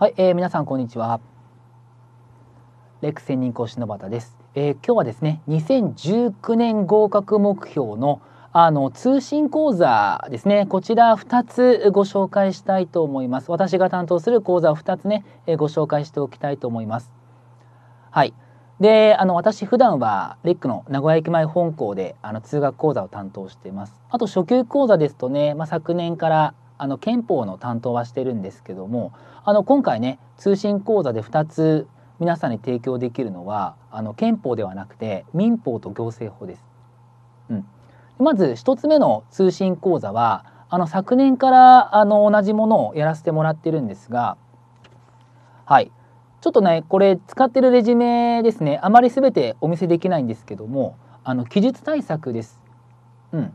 はい、えー、皆さんこんにちは。レク専任講師の畑です、えー、今日はですね、2019年合格目標のあの通信講座ですね。こちら2つご紹介したいと思います。私が担当する講座を2つね、えー、ご紹介しておきたいと思います。はい。で、あの私普段はレックの名古屋駅前本校であの通学講座を担当しています。あと初級講座ですとね、まあ、昨年からあの憲法の担当はしてるんですけどもあの今回ね通信講座で2つ皆さんに提供できるのはあの憲法ではなくて民法と行政法です。うん、まず1つ目の通信講座はあの昨年からあの同じものをやらせてもらってるんですがはいちょっとねこれ使ってるレジュメですねあまり全てお見せできないんですけどもあの記述対策です。うん、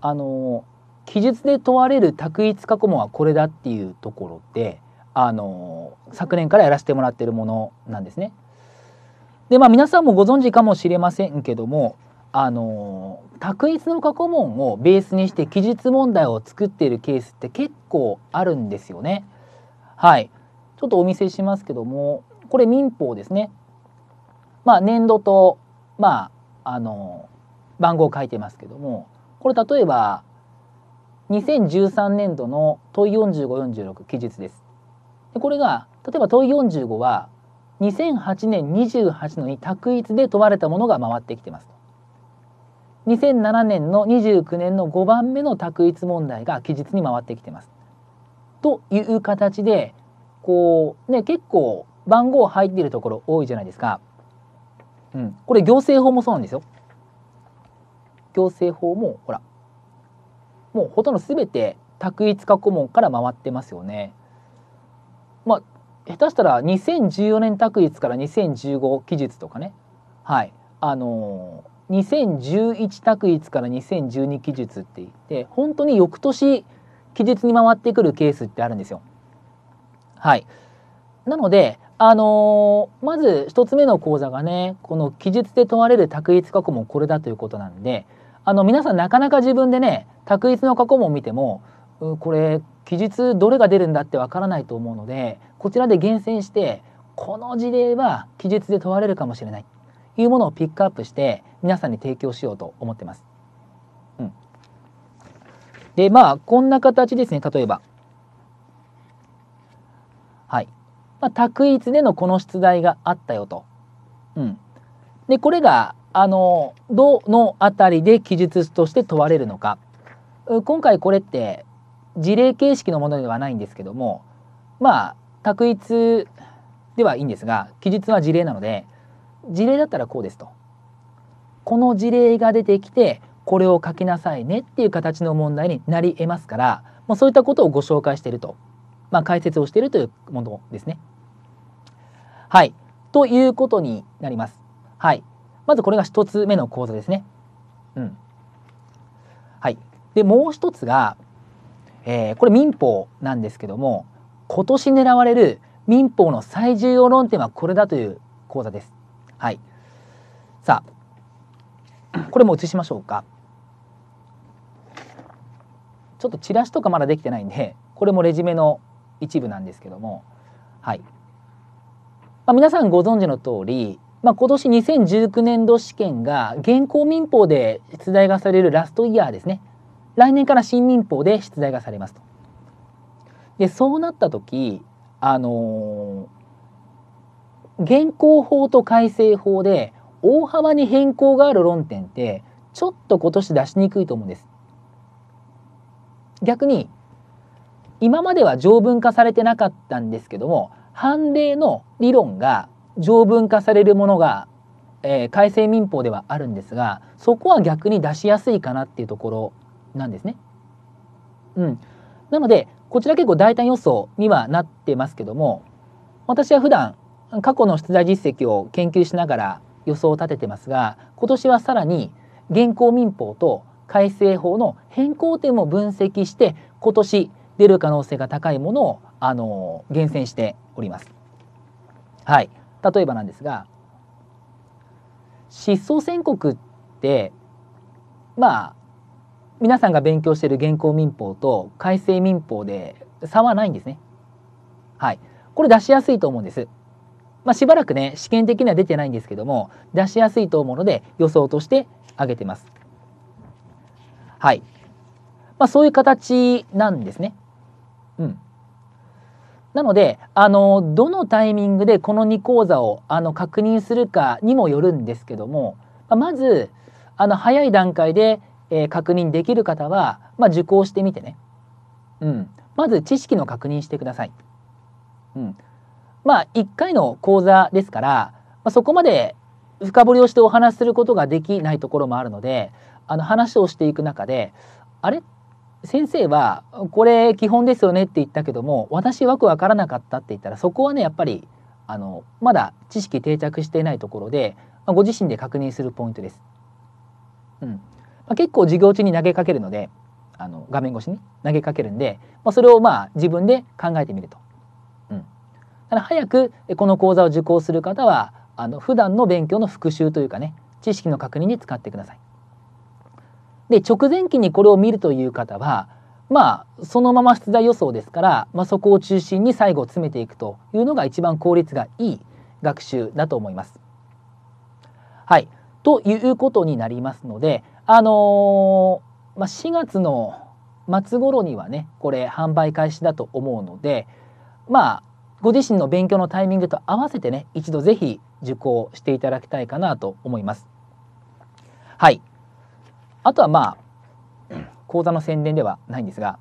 あの記述で問われる択一過去問はこれだっていうところであの昨年からやらせてもらってるものなんですね。でまあ皆さんもご存知かもしれませんけどもあの択一の過去問をベースにして記述問題を作っているケースって結構あるんですよね。はいちょっとお見せしますけどもこれ民法ですね。まあ、年度と、まあ、あの番号を書いてますけどもこれ例えば2013年度の問い4546記述です。でこれが例えば問い45は2008年28のに択一で問われたものが回ってきてます。2007年の29年の5番目の択一問題が記述に回ってきてます。という形でこうね結構番号入っているところ多いじゃないですか。うん、これ行政法もそうなんですよ。行政法もほらもうほとんど全て択一過去問から回ってますよね。まあ下手したら2014年択一から2015期日とかねはいあのー、2011択一から2012期日って言って本当に翌年期日に回ってくるケースってあるんですよ。はいなのであのー、まず1つ目の講座がねこの記述で問われる択一過去問これだということなんであの皆さんなかなか自分でね択一の過去問を見てもこれ記述どれが出るんだってわからないと思うのでこちらで厳選してこの事例は記述で問われるかもしれないというものをピックアップして皆さんに提供しようと思ってます。うん、でまあこんな形ですね例えば。はい。まあ、択一でのこの出題があったよと。うん、でこれがあのどの辺りで記述として問われるのか。今回これって事例形式のものではないんですけどもまあ択一ではいいんですが記述は事例なので事例だったらこうですと。この事例が出てきてこれを書きなさいねっていう形の問題になり得ますから、まあ、そういったことをご紹介していると、まあ、解説をしているというものですね。はい。ということになります。はい。まずこれが1つ目の講座ですね。うん。でもう一つが、えー、これ民法なんですけども今年狙われる民法の最重要論点はこれだという講座です。はい、さあこれも写しましょうか。ちょっとチラシとかまだできてないんでこれもレジュメの一部なんですけども、はいまあ、皆さんご存知の通り、まあ、今年2019年度試験が現行民法で出題がされるラストイヤーですね来年から新民法で出題がされますと。でそうなった時あのー、現行法と改正法で大幅に変更がある論点ってちょっと今年出しにくいと思うんです。逆に今までは条文化されてなかったんですけども判例の理論が条文化されるものが、えー、改正民法ではあるんですがそこは逆に出しやすいかなっていうところなんですね。うん、なのでこちら結構大胆予想にはなってますけども私は普段過去の出題実績を研究しながら予想を立ててますが今年はさらに現行民法と改正法の変更点も分析して今年出る可能性が高いものをあの厳選しております。はい、例えばなんですが失踪宣告ってまあ皆さんが勉強している現行民法と改正民法で差はないんですね。はい。これ出しやすいと思うんです。まあ、しばらくね、試験的には出てないんですけども、出しやすいと思うので予想として上げてます。はい。まあ、そういう形なんですね。うん。なので、あの、どのタイミングでこの2講座をあの確認するかにもよるんですけども、まず、あの、早い段階でえー、確認できる方は、まあ、受講してみてね、うん、まず知識の確認してください。うん、まあ1回の講座ですから、まあ、そこまで深掘りをしてお話しすることができないところもあるのであの話をしていく中で「あれ先生はこれ基本ですよね」って言ったけども私よく分からなかったって言ったらそこはねやっぱりあのまだ知識定着していないところで、まあ、ご自身で確認するポイントです。うん、まあ、結構授業中に投げかけるのであの画面越しに投げかけるんで、まあ、それをまあ自分で考えてみると。うん、だから早くこの講座を受講する方はあの普段の勉強の復習というかね知識の確認に使ってください。で直前期にこれを見るという方はまあそのまま出題予想ですから、まあ、そこを中心に最後詰めていくというのが一番効率がいい学習だと思います。はいということになりますのであのー、まあ、4月の末頃にはねこれ販売開始だと思うのでまあご自身の勉強のタイミングと合わせてね一度是非受講していただきたいかなと思います。はいあとはまあ講座の宣伝ではないんですが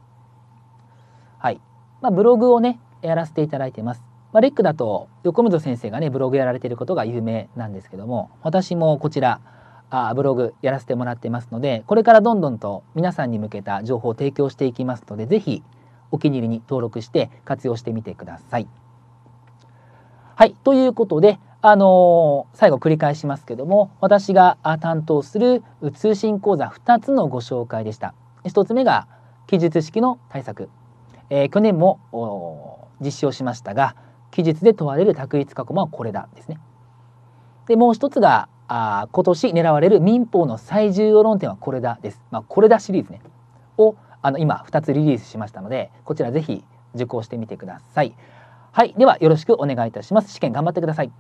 はい、まあ、ブログをねやらせていただいてます。まあ、レックだと横溝先生がねブログやられていることが有名なんですけども私もこちらあブログやらせてもらってますのでこれからどんどんと皆さんに向けた情報を提供していきますので是非お気に入りに登録して活用してみてください。はいということで、あのー、最後繰り返しますけども私が担当する通信講座2つのご紹介でした。1つ目が記述式の対策、えー、去年も実施をしましたが記述で問われる択一過去問はこれだですね。でもう一つがあ今年狙われる民法の最重要論点はこれだです。まあ、これだシリーズねをあの今2つリリースしましたのでこちら是非受講してみてください。はいではよろしくお願いいたします。試験頑張ってください。